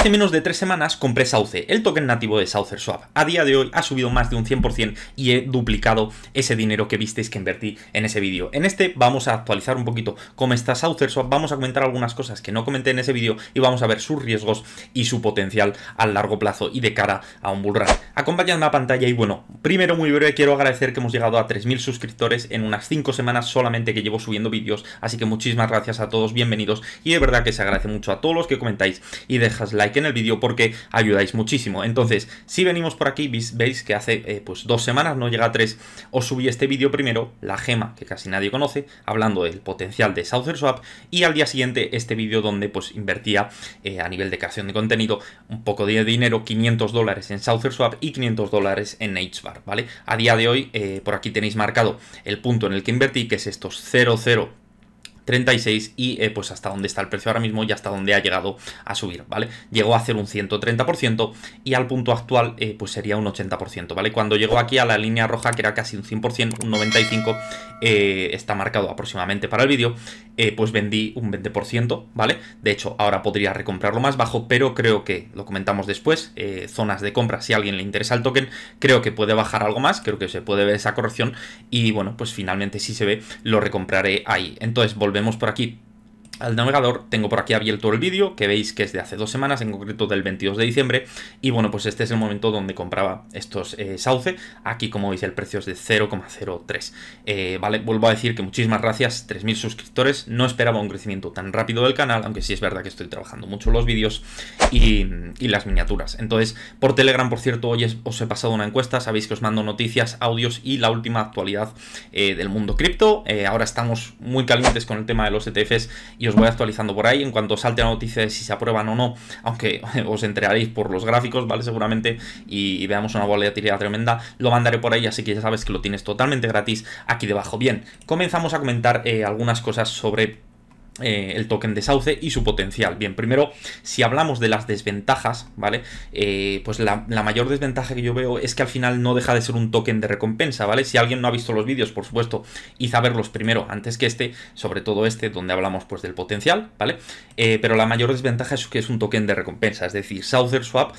Hace menos de tres semanas compré Sauce, el token nativo de SaucerSwap. A día de hoy ha subido más de un 100% y he duplicado ese dinero que visteis que invertí en ese vídeo. En este vamos a actualizar un poquito cómo está SaucerSwap, vamos a comentar algunas cosas que no comenté en ese vídeo y vamos a ver sus riesgos y su potencial a largo plazo y de cara a un bullrun. Acompañadme a pantalla y bueno, primero muy breve quiero agradecer que hemos llegado a 3.000 suscriptores en unas 5 semanas solamente que llevo subiendo vídeos, así que muchísimas gracias a todos, bienvenidos y de verdad que se agradece mucho a todos los que comentáis y dejas like en el vídeo porque ayudáis muchísimo. Entonces, si venimos por aquí, veis, que hace eh, pues dos semanas, no llega a tres, os subí este vídeo primero, la gema que casi nadie conoce, hablando del potencial de Souther Swap y al día siguiente este vídeo donde pues invertía eh, a nivel de creación de contenido un poco de dinero, 500 dólares en Souther Swap y 500 dólares en HBAR, ¿vale? A día de hoy eh, por aquí tenéis marcado el punto en el que invertí, que es estos 00 36 y eh, pues hasta dónde está el precio ahora mismo y hasta donde ha llegado a subir, ¿vale? Llegó a hacer un 130% y al punto actual eh, pues sería un 80%, ¿vale? Cuando llegó aquí a la línea roja que era casi un 100%, un 95% eh, está marcado aproximadamente para el vídeo, pues vendí un 20%, ¿vale? De hecho ahora podría recomprarlo más bajo, pero creo que, lo comentamos después, zonas de compra si a alguien le interesa el token, creo que puede bajar algo más, creo que se puede ver esa corrección y bueno, pues finalmente si se ve lo recompraré ahí. Entonces volvemos vemos por aquí al navegador, tengo por aquí abierto el vídeo, que veis que es de hace dos semanas, en concreto del 22 de diciembre, y bueno, pues este es el momento donde compraba estos eh, sauce, aquí como veis el precio es de 0,03, eh, vale, vuelvo a decir que muchísimas gracias, 3.000 suscriptores, no esperaba un crecimiento tan rápido del canal, aunque sí es verdad que estoy trabajando mucho los vídeos y, las miniaturas, entonces, por Telegram, por cierto, hoy os he pasado una encuesta, sabéis que os mando noticias, audios y la última actualidad eh, del mundo cripto, ahora estamos muy calientes con el tema de los ETFs y os voy actualizando por ahí en cuanto salte la noticia de si se aprueban o no, aunque os entregaréis por los gráficos, ¿vale? Seguramente, y, veamos una volatilidad tremenda, lo mandaré por ahí, así que ya sabes que lo tienes totalmente gratis aquí debajo. Bien, comenzamos a comentar eh, algunas cosas sobre eh, el token de sauce y su potencial. Bien, primero, si hablamos de las desventajas, ¿vale? Eh, pues la, mayor desventaja que yo veo es que al final no deja de ser un token de recompensa, ¿vale? Si alguien no ha visto los vídeos, por supuesto, y a verlos primero antes que este, sobre todo este donde hablamos pues del potencial, ¿vale? Eh, pero la mayor desventaja es que es un token de recompensa, es decir, swap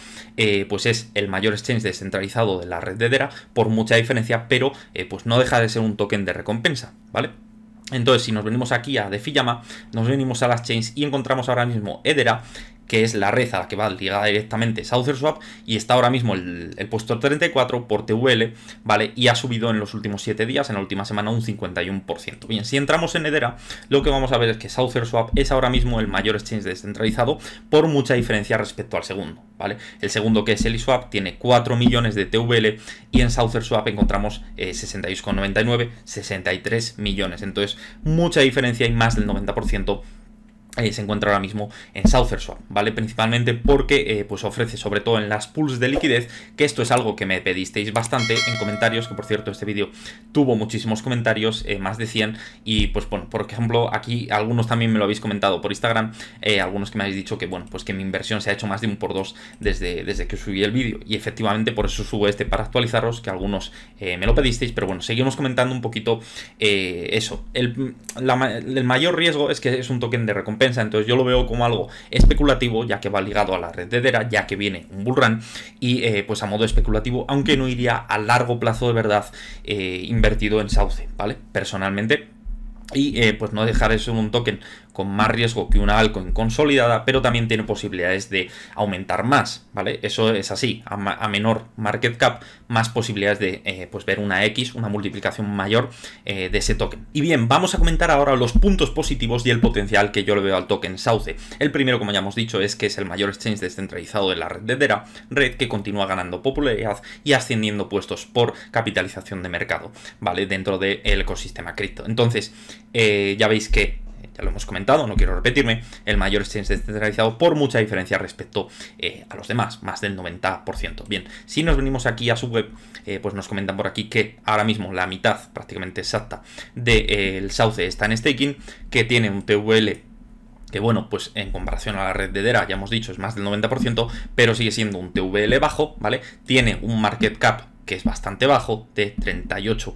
pues es el mayor exchange descentralizado de la red de DERA por mucha diferencia, pero pues no deja de ser un token de recompensa, ¿vale? Entonces, si nos venimos aquí a DeFi Llama, nos venimos a las chains y encontramos ahora mismo Edera, que es la red a la que va ligada directamente Southerswap y está ahora mismo el, puesto 34 por TVL, ¿vale? Y ha subido en los últimos 7 días, en la última semana, un 51%. Bien, si entramos en Hedera, lo que vamos a ver es que Southerswap es ahora mismo el mayor exchange descentralizado por mucha diferencia respecto al segundo, ¿vale? El segundo que es Eliswap tiene 4 millones de TVL y en Southerswap encontramos eh, 63 millones. Entonces, mucha diferencia y más del 90% eh, se encuentra ahora mismo en Southerswap ¿vale? Principalmente porque eh, pues ofrece, sobre todo en las pools de liquidez, que esto es algo que me pedisteis bastante en comentarios, que por cierto este vídeo tuvo muchísimos comentarios, eh, más de 100, y pues bueno, por ejemplo, aquí algunos también me lo habéis comentado por Instagram, algunos que me habéis dicho que bueno, pues que mi inversión se ha hecho más de un por dos desde, desde que subí el vídeo, y efectivamente por eso subo este para actualizaros, que algunos me lo pedisteis, pero bueno, seguimos comentando un poquito eso. el mayor riesgo es que es un token de recompensa entonces yo lo veo como algo especulativo, ya que va ligado a la red de Dera, ya que viene un bull run, y eh, pues a modo especulativo, aunque no iría a largo plazo de verdad eh, invertido en Sauce, ¿vale? Personalmente, y eh, pues no dejar eso en un token con más riesgo que una altcoin consolidada, pero también tiene posibilidades de aumentar más, ¿vale? Eso es así, a, menor market cap, más posibilidades de eh, pues ver una X, una multiplicación mayor eh, de ese token. Y bien, vamos a comentar ahora los puntos positivos y el potencial que yo le veo al token Sauce. El primero, como ya hemos dicho, es que es el mayor exchange descentralizado de la red de red que continúa ganando popularidad y ascendiendo puestos por capitalización de mercado, ¿vale? Dentro del ecosistema cripto. Entonces, eh, ya veis que ya lo hemos comentado, no quiero repetirme, el mayor exchange descentralizado por mucha diferencia respecto eh, a los demás, más del 90%. Bien, si nos venimos aquí a su web, eh, pues nos comentan por aquí que ahora mismo la mitad prácticamente exacta del eh, sauce está en staking, que tiene un TVL que bueno, pues en comparación a la red de Dera, ya hemos dicho, es más del 90%, pero sigue siendo un TVL bajo, ¿vale? Tiene un market cap que es bastante bajo, de 38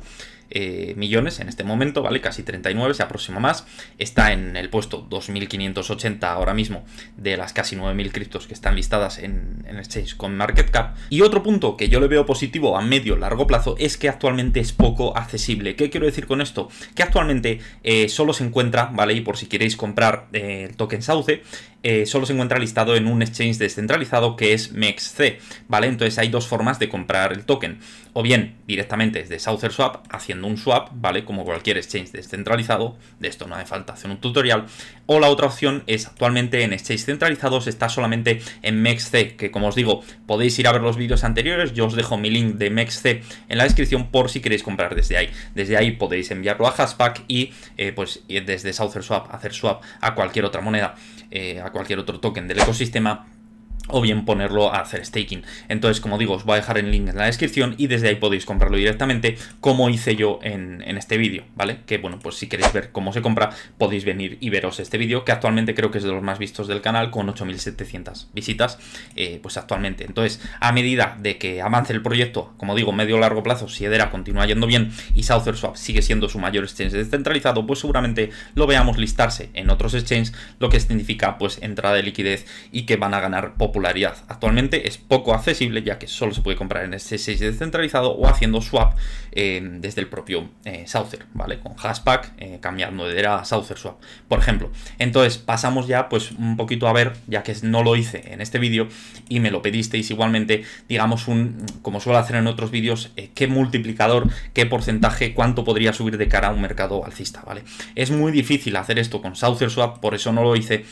eh, millones en este momento, ¿vale? Casi 39, se aproxima más. Está en el puesto 2.580 ahora mismo de las casi 9.000 criptos que están listadas en, en Exchange con market cap Y otro punto que yo le veo positivo a medio largo plazo es que actualmente es poco accesible. ¿Qué quiero decir con esto? Que actualmente eh, solo se encuentra, ¿vale? Y por si queréis comprar eh, el token Sauce, eh, solo se encuentra listado en un exchange descentralizado que es MEXC, ¿vale? Entonces hay dos formas de comprar el token, o bien directamente desde Southerswap, haciendo un swap, ¿vale? Como cualquier exchange descentralizado, de esto no hace falta hacer un tutorial, o la otra opción es actualmente en exchange centralizados está solamente en MEXC, que como os digo, podéis ir a ver los vídeos anteriores, yo os dejo mi link de MEXC en la descripción por si queréis comprar desde ahí. Desde ahí podéis enviarlo a Hashpack y eh, pues desde Southerswap hacer swap a cualquier otra moneda. Eh, a cualquier otro token del ecosistema o bien ponerlo a hacer staking. Entonces, como digo, os voy a dejar el link en la descripción y desde ahí podéis comprarlo directamente, como hice yo en, este vídeo, ¿vale? Que bueno, pues si queréis ver cómo se compra, podéis venir y veros este vídeo, que actualmente creo que es de los más vistos del canal, con 8.700 visitas, eh, pues actualmente. Entonces, a medida de que avance el proyecto, como digo, medio o largo plazo, si Edera continúa yendo bien y Southerswap sigue siendo su mayor exchange descentralizado, pues seguramente lo veamos listarse en otros exchanges, lo que significa pues entrada de liquidez y que van a ganar pop Actualmente es poco accesible ya que solo se puede comprar en S6 este descentralizado o haciendo swap eh, desde el propio eh, Saucer, ¿vale? Con hashtag eh, cambiando de era a Saucer Swap, por ejemplo. Entonces pasamos ya pues un poquito a ver, ya que no lo hice en este vídeo y me lo pedisteis igualmente, digamos un, como suelo hacer en otros vídeos, qué multiplicador, qué porcentaje, cuánto podría subir de cara a un mercado alcista, ¿vale? Es muy difícil hacer esto con Saucer Swap, por eso no lo hice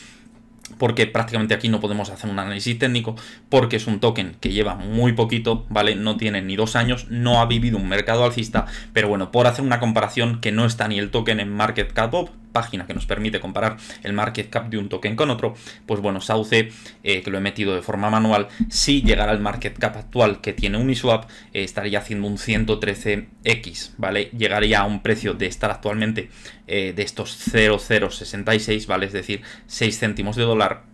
porque prácticamente aquí no podemos hacer un análisis técnico, porque es un token que lleva muy poquito, ¿vale? No tiene ni dos años, no ha vivido un mercado alcista, pero bueno, por hacer una comparación que no está ni el token en Market Cap Pop página que nos permite comparar el market cap de un token con otro, pues bueno, Sauce, eh, que lo he metido de forma manual, si llegara al market cap actual que tiene Uniswap, eh, estaría haciendo un 113x, ¿vale? Llegaría a un precio de estar actualmente eh, de estos 0,066, ¿vale? Es decir, 6 céntimos de dólar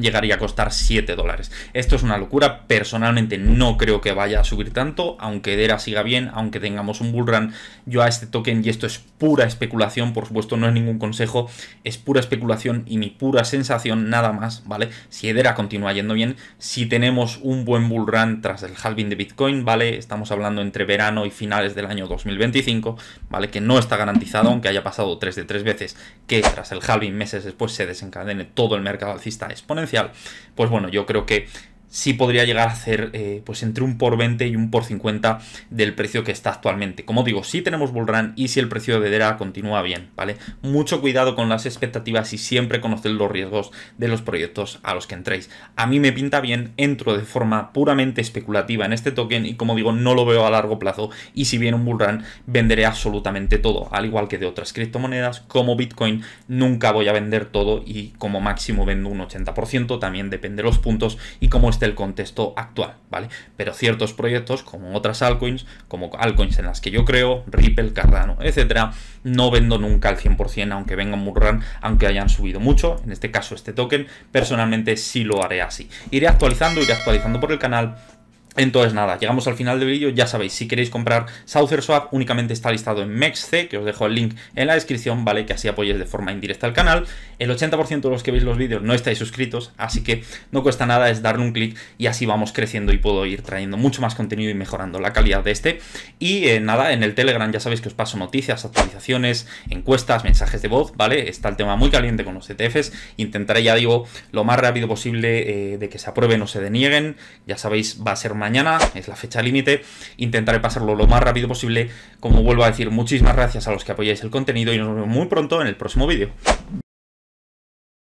llegaría a costar 7 dólares. Esto es una locura, personalmente no creo que vaya a subir tanto, aunque Edera siga bien, aunque tengamos un bull yo a este token, y esto es pura especulación, por supuesto no es ningún consejo, es pura especulación y mi pura sensación nada más, ¿vale? Si Edera continúa yendo bien, si tenemos un buen bullrun tras el halving de Bitcoin, ¿vale? Estamos hablando entre verano y finales del año 2025, ¿vale? Que no está garantizado, aunque haya pasado 3 de 3 veces, que tras el halving meses después se desencadene todo el mercado alcista exponencial, pues bueno, yo creo que sí podría llegar a ser eh, pues entre un por 20 y un por 50 del precio que está actualmente. Como digo, si sí tenemos Bullrun y si el precio de Dera continúa bien, ¿vale? Mucho cuidado con las expectativas y siempre conocer los riesgos de los proyectos a los que entréis. A mí me pinta bien, entro de forma puramente especulativa en este token y como digo, no lo veo a largo plazo y si viene un Bullrun, venderé absolutamente todo, al igual que de otras criptomonedas como Bitcoin, nunca voy a vender todo y como máximo vendo un 80%, también depende de los puntos y como este contexto actual, ¿vale? Pero ciertos proyectos, como otras altcoins, como altcoins en las que yo creo, Ripple, Cardano, etcétera, no vendo nunca al 100%, aunque venga muy aunque hayan subido mucho, en este caso este token, personalmente sí lo haré así. Iré actualizando, iré actualizando por el canal entonces nada, llegamos al final del vídeo, ya sabéis, si queréis comprar Saucer Swap únicamente está listado en MEXC, que os dejo el link en la descripción, ¿vale? Que así apoyéis de forma indirecta al canal. El 80% de los que veis los vídeos no estáis suscritos, así que no cuesta nada, es darle un clic y así vamos creciendo y puedo ir trayendo mucho más contenido y mejorando la calidad de este. Y eh, nada, en el Telegram ya sabéis que os paso noticias, actualizaciones, encuestas, mensajes de voz, ¿vale? Está el tema muy caliente con los ETFs, intentaré ya digo lo más rápido posible eh, de que se aprueben o se denieguen, ya sabéis, va a ser más mañana, es la fecha límite, intentaré pasarlo lo más rápido posible. Como vuelvo a decir, muchísimas gracias a los que apoyáis el contenido y nos vemos muy pronto en el próximo vídeo.